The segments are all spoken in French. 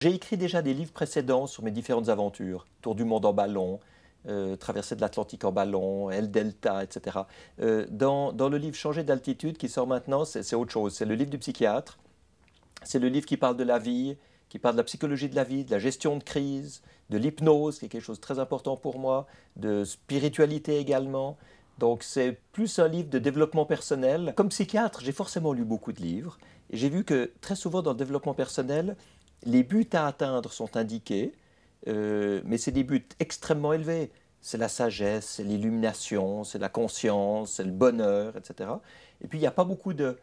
J'ai écrit déjà des livres précédents sur mes différentes aventures, Tour du monde en ballon, Traverser euh, Traversée de l'Atlantique en ballon, El Delta, etc. Euh, dans, dans, le livre Changer d'altitude qui sort maintenant, c'est autre chose. C'est le livre du psychiatre. C'est le livre qui parle de la vie, qui parle de la psychologie de la vie, de la gestion de crise, de l'hypnose, qui est quelque chose de très important pour moi, de spiritualité également. Donc c'est plus un livre de développement personnel. Comme psychiatre, j'ai forcément lu beaucoup de livres et j'ai vu que très souvent dans le développement personnel, les buts à atteindre sont indiqués, euh, mais c'est des buts extrêmement élevés. C'est la sagesse, c'est l'illumination, c'est la conscience, c'est le bonheur, etc. Et puis il n'y a pas beaucoup de,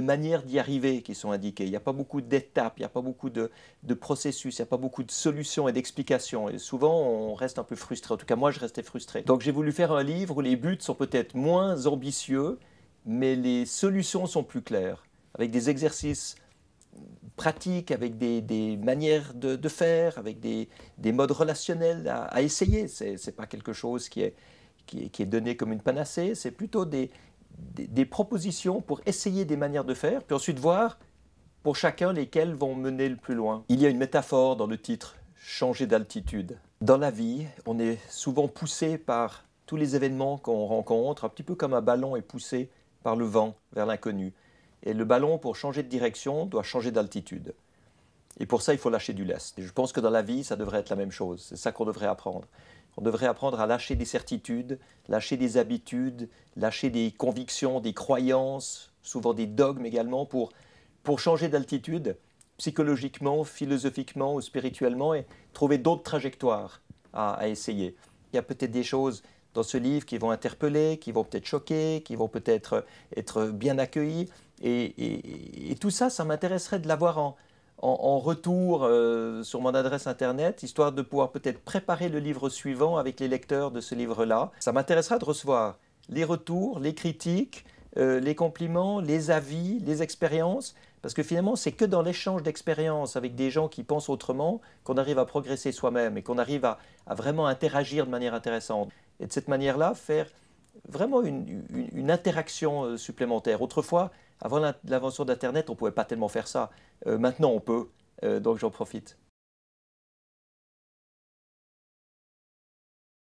manières d'y arriver qui sont indiquées. Il n'y a pas beaucoup d'étapes, il n'y a pas beaucoup de, de processus, il n'y a pas beaucoup de solutions et d'explications. Et souvent, on reste un peu frustré. En tout cas, moi, je restais frustré. Donc j'ai voulu faire un livre où les buts sont peut-être moins ambitieux, mais les solutions sont plus claires, avec des exercices pratiques, avec des, manières de, faire, avec des, modes relationnels à, essayer. Ce n'est pas quelque chose qui est, qui donné comme une panacée, c'est plutôt des, des, propositions pour essayer des manières de faire, puis ensuite voir pour chacun lesquelles vont mener le plus loin. Il y a une métaphore dans le titre, changer d'altitude. Dans la vie, on est souvent poussé par tous les événements qu'on rencontre, un petit peu comme un ballon est poussé par le vent vers l'inconnu. Et le ballon, pour changer de direction, doit changer d'altitude. Et pour ça, il faut lâcher du lest. Et je pense que dans la vie, ça devrait être la même chose. C'est ça qu'on devrait apprendre. On devrait apprendre à lâcher des certitudes, lâcher des habitudes, lâcher des convictions, des croyances, souvent des dogmes également, pour, changer d'altitude psychologiquement, philosophiquement ou spirituellement et trouver d'autres trajectoires à, à essayer. Il y a peut-être des choses dans ce livre qui vont interpeller, qui vont peut-être choquer, qui vont peut-être être bien accueillies. Et, tout ça, ça m'intéresserait de l'avoir en, retour euh, sur mon adresse internet, histoire de pouvoir peut-être préparer le livre suivant avec les lecteurs de ce livre-là. Ça m'intéressera de recevoir les retours, les critiques, euh, les compliments, les avis, les expériences, parce que finalement, c'est que dans l'échange d'expériences avec des gens qui pensent autrement qu'on arrive à progresser soi-même et qu'on arrive à, vraiment interagir de manière intéressante. Et de cette manière-là, faire vraiment une, interaction euh, supplémentaire. Autrefois, avant l'invention d'Internet, on ne pouvait pas tellement faire ça. Euh, maintenant, on peut, euh, donc j'en profite.